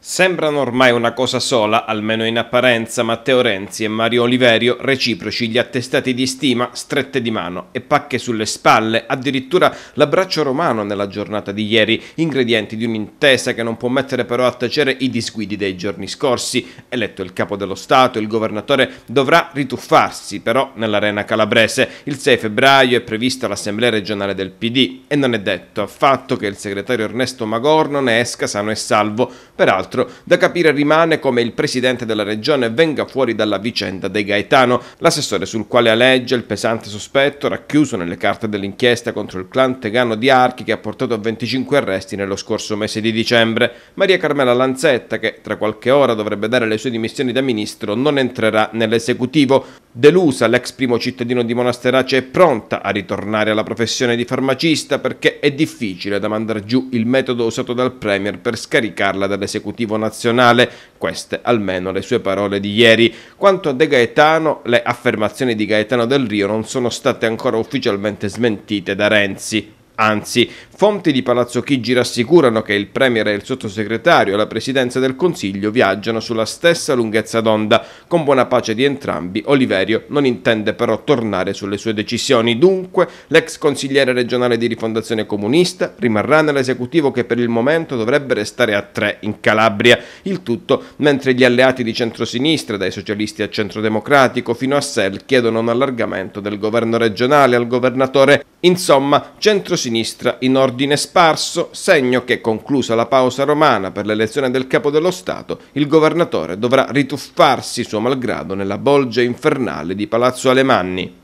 Sembrano ormai una cosa sola, almeno in apparenza, Matteo Renzi e Mario Oliverio, reciproci gli attestati di stima, strette di mano e pacche sulle spalle, addirittura l'abbraccio romano nella giornata di ieri, ingredienti di un'intesa che non può mettere però a tacere i disguidi dei giorni scorsi. Eletto il capo dello Stato, il governatore dovrà rituffarsi però nell'arena calabrese. Il 6 febbraio è prevista l'assemblea regionale del PD e non è detto affatto che il segretario Ernesto Magorno ne esca sano e salvo, peraltro Peraltro, da capire rimane come il presidente della regione venga fuori dalla vicenda De Gaetano, l'assessore sul quale alleggia il pesante sospetto racchiuso nelle carte dell'inchiesta contro il clan tegano di Archi che ha portato a 25 arresti nello scorso mese di dicembre. Maria Carmela Lanzetta, che tra qualche ora dovrebbe dare le sue dimissioni da ministro, non entrerà nell'esecutivo. Delusa, l'ex primo cittadino di Monasterace è pronta a ritornare alla professione di farmacista perché è difficile da mandar giù il metodo usato dal Premier per scaricarla dall'esecutivo nazionale, queste almeno le sue parole di ieri. Quanto a De Gaetano, le affermazioni di Gaetano del Rio non sono state ancora ufficialmente smentite da Renzi, Anzi, Fonti di Palazzo Chigi rassicurano che il Premier e il sottosegretario alla presidenza del Consiglio viaggiano sulla stessa lunghezza d'onda. Con buona pace di entrambi, Oliverio non intende però tornare sulle sue decisioni. Dunque, l'ex consigliere regionale di rifondazione comunista rimarrà nell'esecutivo che per il momento dovrebbe restare a tre in Calabria. Il tutto mentre gli alleati di centrosinistra, dai socialisti al centrodemocratico fino a Sel, chiedono un allargamento del governo regionale al governatore. Insomma, centrosinistra in ordine ordine sparso, segno che, conclusa la pausa romana per l'elezione del capo dello Stato, il governatore dovrà rituffarsi suo malgrado nella bolgia infernale di Palazzo Alemanni.